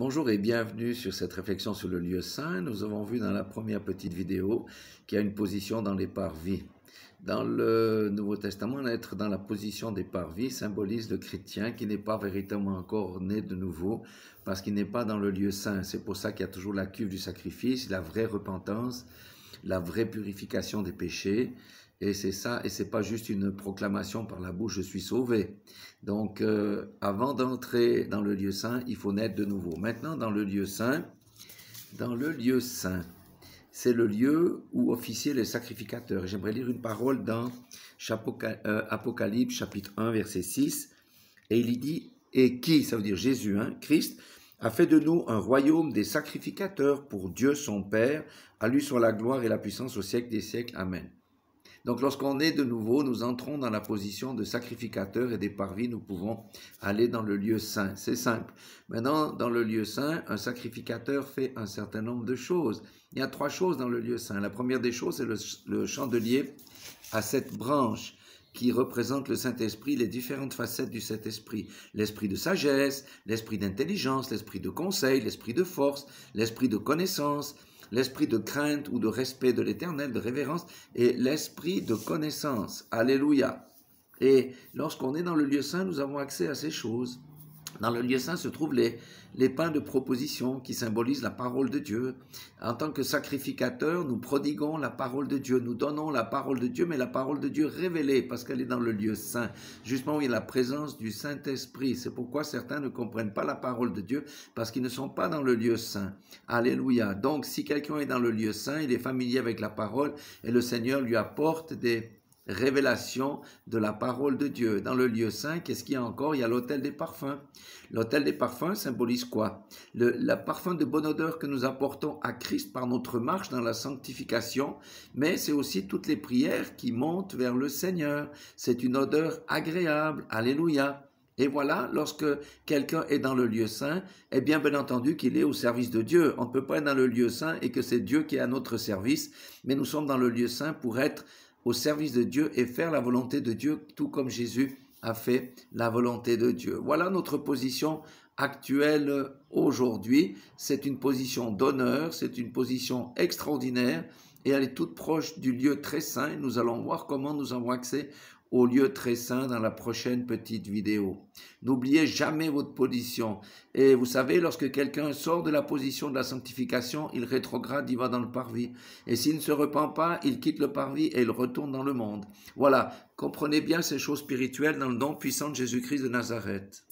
Bonjour et bienvenue sur cette réflexion sur le lieu saint. Nous avons vu dans la première petite vidéo qu'il y a une position dans les parvis. Dans le Nouveau Testament, être dans la position des parvis symbolise le chrétien qui n'est pas véritablement encore né de nouveau parce qu'il n'est pas dans le lieu saint. C'est pour ça qu'il y a toujours la cuve du sacrifice, la vraie repentance la vraie purification des péchés. Et c'est ça, et c'est pas juste une proclamation par la bouche, je suis sauvé. Donc, euh, avant d'entrer dans le lieu saint, il faut naître de nouveau. Maintenant, dans le lieu saint, dans le lieu saint, c'est le lieu où officiaient les sacrificateurs. J'aimerais lire une parole dans euh, Apocalypse chapitre 1 verset 6. Et il y dit, et qui, ça veut dire Jésus, hein, Christ, a fait de nous un royaume des sacrificateurs pour Dieu son Père, à lui soit la gloire et la puissance au siècle des siècles. Amen. Donc lorsqu'on est de nouveau, nous entrons dans la position de sacrificateur et des parvis, nous pouvons aller dans le lieu saint. C'est simple. Maintenant, dans le lieu saint, un sacrificateur fait un certain nombre de choses. Il y a trois choses dans le lieu saint. La première des choses, c'est le, chandelier à sept branches qui représente le Saint-Esprit, les différentes facettes du Saint-Esprit. L'esprit de sagesse, l'esprit d'intelligence, l'esprit de conseil, l'esprit de force, l'esprit de connaissance, l'esprit de crainte ou de respect de l'éternel, de révérence, et l'esprit de connaissance. Alléluia. Et lorsqu'on est dans le lieu saint, nous avons accès à ces choses. Dans le lieu saint se trouvent les, pains de proposition qui symbolisent la parole de Dieu. En tant que sacrificateur, nous prodiguons la parole de Dieu, nous donnons la parole de Dieu, mais la parole de Dieu révélée, parce qu'elle est dans le lieu saint. Justement, où il y a la présence du Saint-Esprit. C'est pourquoi certains ne comprennent pas la parole de Dieu, parce qu'ils ne sont pas dans le lieu saint. Alléluia. Donc, si quelqu'un est dans le lieu saint, il est familier avec la parole, et le Seigneur lui apporte des, révélation de la parole de Dieu. Dans le lieu saint, qu'est-ce qu'il y a encore Il y a l'autel des parfums. L'autel des parfums symbolise quoi le, parfum de bonne odeur que nous apportons à Christ par notre marche dans la sanctification, mais c'est aussi toutes les prières qui montent vers le Seigneur. C'est une odeur agréable. Alléluia. Et voilà, lorsque quelqu'un est dans le lieu saint, eh bien, bien entendu qu'il est au service de Dieu. On ne peut pas être dans le lieu saint et que c'est Dieu qui est à notre service, mais nous sommes dans le lieu saint pour être au service de Dieu et faire la volonté de Dieu, tout comme Jésus a fait la volonté de Dieu. Voilà notre position actuelle aujourd'hui. C'est une position d'honneur, c'est une position extraordinaire et elle est toute proche du lieu très saint. Nous allons voir comment nous avons accès au lieu très saint dans la prochaine petite vidéo. N'oubliez jamais votre position. Et vous savez, lorsque quelqu'un sort de la position de la sanctification, il rétrograde, il va dans le parvis. Et s'il ne se repent pas, il quitte le parvis et il retourne dans le monde. Voilà, comprenez bien ces choses spirituelles dans le nom puissant de Jésus-Christ de Nazareth.